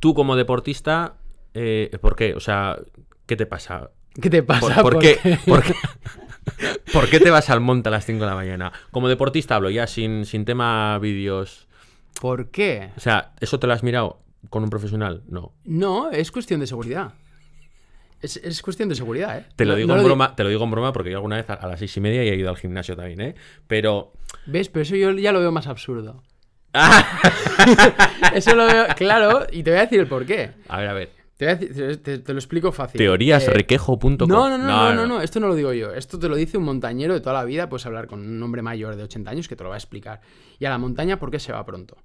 tú como deportista, eh, ¿por qué? O sea, ¿qué te pasa? ¿Qué te pasa? ¿Por, por, qué? te vas al monte a las 5 de la mañana? Como deportista hablo ya, sin, sin tema vídeos. ¿Por qué? O sea, ¿eso te lo has mirado con un profesional? No. No, es cuestión de seguridad. Es, cuestión de seguridad, ¿eh? Te lo, digo en broma, te lo digo broma porque yo alguna vez a, las seis y media he ido al gimnasio también, ¿eh? Pero... ¿Ves? Pero eso yo ya lo veo más absurdo. Eso lo veo, claro, y te voy a decir el por qué. A ver, a ver. Te, lo explico fácil. Teoríasrequejo.com. Eh, no, no no no, no, no, esto no lo digo yo. Esto te lo dice un montañero de toda la vida. Puedes hablar con un hombre mayor de 80 años que te lo va a explicar. Y a la montaña, ¿por qué se va pronto?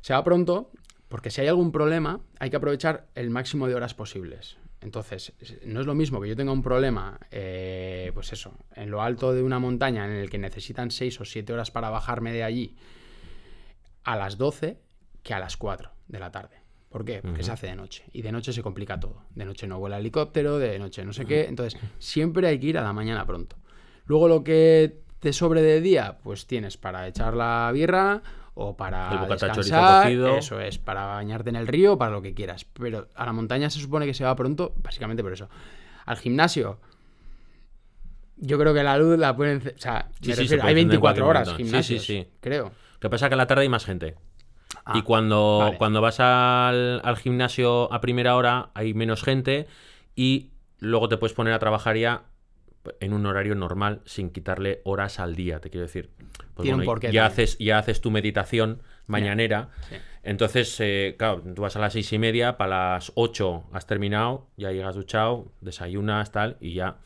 Se va pronto porque si hay algún problema, hay que aprovechar el máximo de horas posibles. Entonces, no es lo mismo que yo tenga un problema, eh, pues eso, en lo alto de una montaña en el que necesitan 6 o 7 horas para bajarme de allí a las 12 que a las 4 de la tarde. ¿Por qué? Porque se hace de noche. Y de noche se complica todo. De noche no vuela helicóptero, de noche no sé qué. Entonces, siempre hay que ir a la mañana pronto. Luego lo que te sobre de día, pues tienes para echar la birra o para descansar, eso es, para bañarte en el río, para lo que quieras. Pero a la montaña se supone que se va pronto, básicamente por eso. Al gimnasio, yo creo que la luz la pueden... O sea, me hay 24 horas Sí, sí, creo que pasa es que a la tarde hay más gente. y ah, cuando, cuando vas al, gimnasio a primera hora hay menos gente y luego te puedes poner a trabajar ya en un horario normal sin quitarle horas al día, te quiero decir. Pues ya, haces, ya haces tu meditación mañanera. Entonces, eh, claro, tú vas a las seis y media, para las ocho has terminado, ya llegas duchado, desayunas, tal, y ya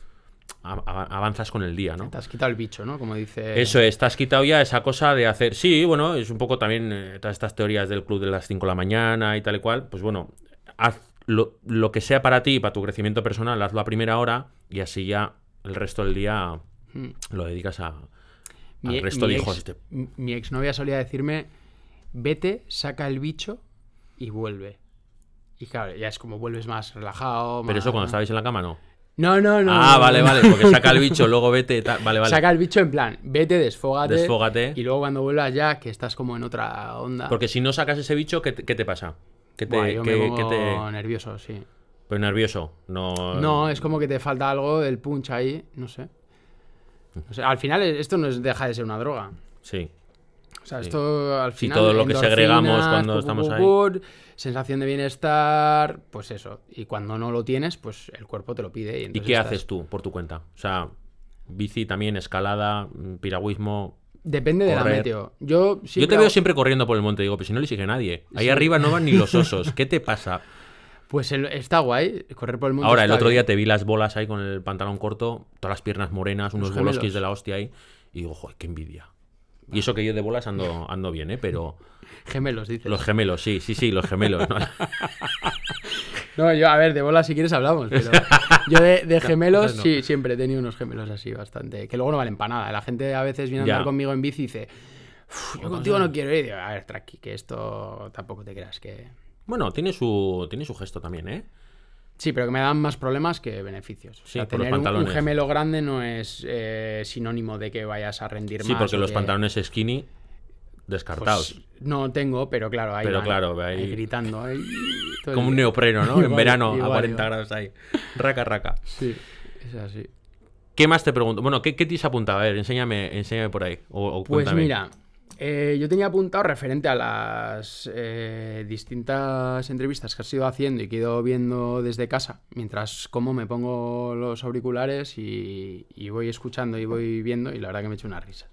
avanzas con el día, ¿no? Te has quitado el bicho, ¿no? Como dice... Eso es, te has quitado ya esa cosa de hacer... Sí, bueno, es un poco también eh, todas estas teorías del club de las 5 de la mañana y tal y cual. Pues bueno, haz lo, que sea para ti y para tu crecimiento personal, hazlo a primera hora y así ya el resto del día hmm. lo dedicas a, al resto mi de hijos. Mi exnovia solía decirme, vete, saca el bicho y vuelve. Y claro, ya es como vuelves más relajado. Pero eso cuando estabais en la cama, no. No, no, no. Ah, vale, vale, porque saca el bicho, luego vete. Vale, vale. Saca el bicho en plan, vete, desfógate. Desfógate. Y luego cuando vuelvas ya, que estás como en otra onda. Porque si no sacas ese bicho, ¿qué, te, pasa? ¿Qué te, me pongo nervioso, sí. Pues nervioso, no. No, es como que te falta algo del punch ahí, no sé. al final, esto no es, deja de ser una droga. Sí. O sea, esto al final. todo lo que segregamos cuando estamos ahí. Sensación de bienestar, pues eso. Y cuando no lo tienes, pues el cuerpo te lo pide. ¿Y, qué haces tú por tu cuenta? O sea, bici también, escalada, mm, piragüismo. Depende de la meteo. Yo, Yo te veo siempre corriendo por el monte, digo, pero pues si no le sigue nadie. Ahí arriba no van ni los osos. ¿Qué te pasa? Pues está guay correr por el monte Ahora, el otro día te vi las bolas ahí con el pantalón corto, todas las piernas morenas, unos bolosquís de la hostia ahí, y digo, joder, qué envidia. Y eso que yo de bolas ando, ando bien, ¿eh? Pero... Gemelos, dices. Los gemelos, sí, sí, sí, los gemelos. ¿no? yo, a ver, de bolas si quieres hablamos, pero yo de, gemelos sí, siempre he tenido unos gemelos así bastante, que luego no valen para nada. La gente a veces viene a andar conmigo en bici y dice, yo contigo no quiero ir. Y a ver, tranqui, que esto tampoco te creas que... Bueno, tiene su, tiene su gesto también, ¿eh? Sí, pero que me dan más problemas que beneficios. Sí, o Un, gemelo grande no es eh, sinónimo de que vayas a rendir más. Sí, porque los pantalones skinny descartados. Pues, no tengo, pero claro, ahí, gritando. Como un neopreno, ¿no? en verano a 40 grados ahí. Raca, raca. Sí, es así. ¿Qué más te pregunto? Bueno, ¿qué, te has apuntado? A ver, enséñame, enséñame por ahí. O, pues mira, eh, yo tenía apuntado referente a las eh, distintas entrevistas que has ido haciendo y que he ido viendo desde casa, mientras como me pongo los auriculares y, voy escuchando y voy viendo, y la verdad que me he hecho una risa.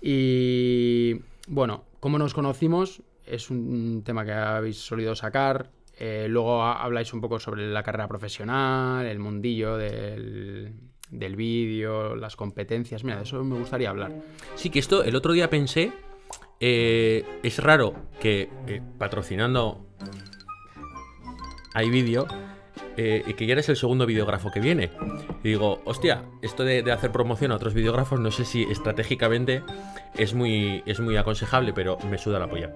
Y bueno, cómo nos conocimos es un tema que habéis solido sacar. Eh, luego habláis un poco sobre la carrera profesional, el mundillo del, del vídeo, las competencias. Mira, de eso me gustaría hablar. Sí, que esto el otro día pensé. Eh, es raro que eh, patrocinando hay vídeo eh, y que ya eres el segundo videógrafo que viene. Y digo, hostia, esto de, hacer promoción a otros videógrafos, no sé si estratégicamente es muy, es muy aconsejable, pero me suda la polla.